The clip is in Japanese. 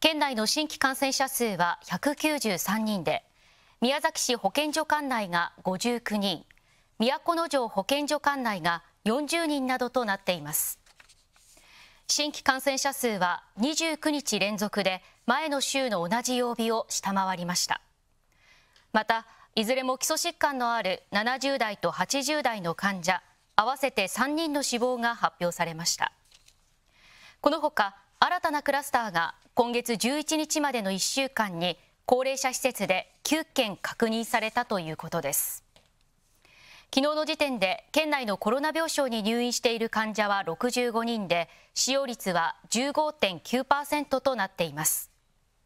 県内の新規感染者数は193人で宮崎市保健所管内が59人都城保健所管内が40人などとなっています新規感染者数は29日連続で前の週の同じ曜日を下回りましたまたいずれも基礎疾患のある70代と80代の患者合わせて3人の死亡が発表されましたこのほか新たなクラスターが今月11日までの1週間に高齢者施設で9件確認されたということです昨日の時点で県内のコロナ病床に入院している患者は65人で使用率は15.9%となっています